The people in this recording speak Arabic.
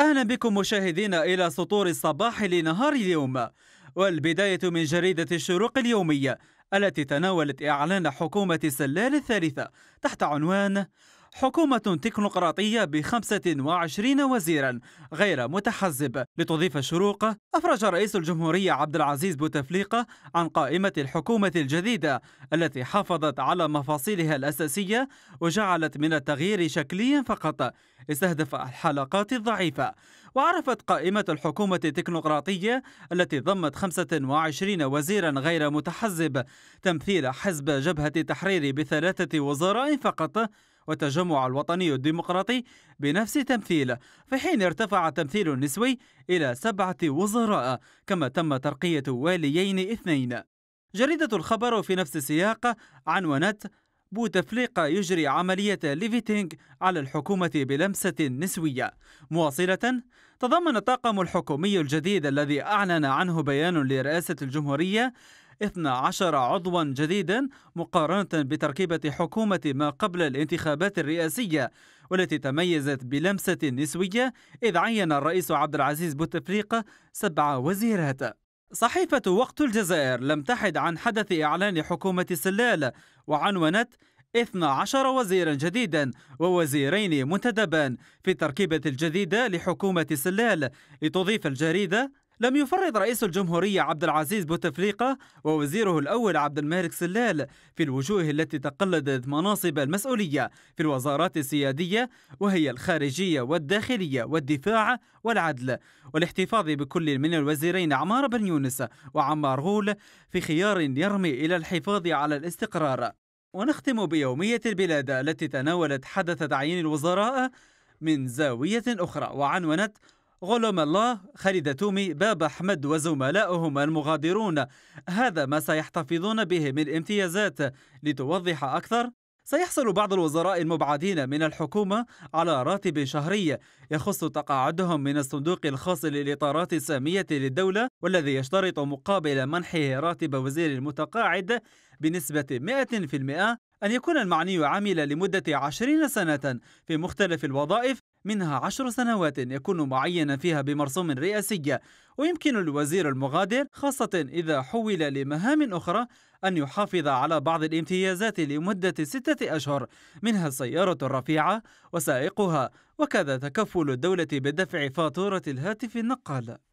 أهلا بكم مشاهدينا إلى سطور الصباح لنهار اليوم والبداية من جريدة الشروق اليومية التي تناولت إعلان حكومة سلال الثالثة تحت عنوان حكومة تكنقراطية ب 25 وزيرا غير متحزب لتضيف الشروق أفرج رئيس الجمهورية عبد العزيز بوتفليقة عن قائمة الحكومة الجديدة التي حافظت على مفاصيلها الأساسية وجعلت من التغيير شكليا فقط استهدف الحلقات الضعيفة وعرفت قائمة الحكومة التكنقراطية التي ضمت 25 وزيرا غير متحزب تمثيل حزب جبهة التحرير بثلاثة وزراء فقط والتجمع الوطني الديمقراطي بنفس تمثيل في حين ارتفع التمثيل النسوي إلى سبعة وزراء كما تم ترقية واليين اثنين جريدة الخبر في نفس السياق عنونت بوتفليقة يجري عملية ليفيتينغ على الحكومة بلمسة نسوية مواصلة تضمن الطاقم الحكومي الجديد الذي أعلن عنه بيان لرئاسة الجمهورية 12 عضوا جديدا مقارنة بتركيبة حكومة ما قبل الانتخابات الرئاسية والتي تميزت بلمسة نسوية إذ عين الرئيس عبد العزيز بوتفليقة سبع وزيرات صحيفة وقت الجزائر لم تحد عن حدث إعلان حكومة سلال وعنونت 12 وزيرا جديدا ووزيرين منتدبان في التركيبة الجديدة لحكومة سلال لتضيف الجريدة لم يفرط رئيس الجمهورية عبد العزيز بوتفليقة ووزيره الأول عبد الملك سلال في الوجوه التي تقلدت مناصب المسؤولية في الوزارات السيادية وهي الخارجية والداخلية والدفاع والعدل والاحتفاظ بكل من الوزيرين عمار بن يونس وعمار غول في خيار يرمي إلى الحفاظ على الاستقرار ونختم بيومية البلاد التي تناولت حدث تعيين الوزراء من زاوية أخرى وعنونت غلام الله خالد تومي باب أحمد وزملائهم المغادرون هذا ما سيحتفظون به من امتيازات لتوضح أكثر سيحصل بعض الوزراء المبعدين من الحكومة على راتب شهري يخص تقاعدهم من الصندوق الخاص للإطارات السامية للدولة والذي يشترط مقابل منحه راتب وزير المتقاعد بنسبة 100% أن يكون المعني عمل لمدة عشرين سنة في مختلف الوظائف منها عشر سنوات يكون معينا فيها بمرسوم رئاسي ويمكن الوزير المغادر خاصة إذا حول لمهام أخرى أن يحافظ على بعض الامتيازات لمدة ستة أشهر منها السيارة الرفيعة وسائقها وكذا تكفل الدولة بدفع فاتورة الهاتف النقال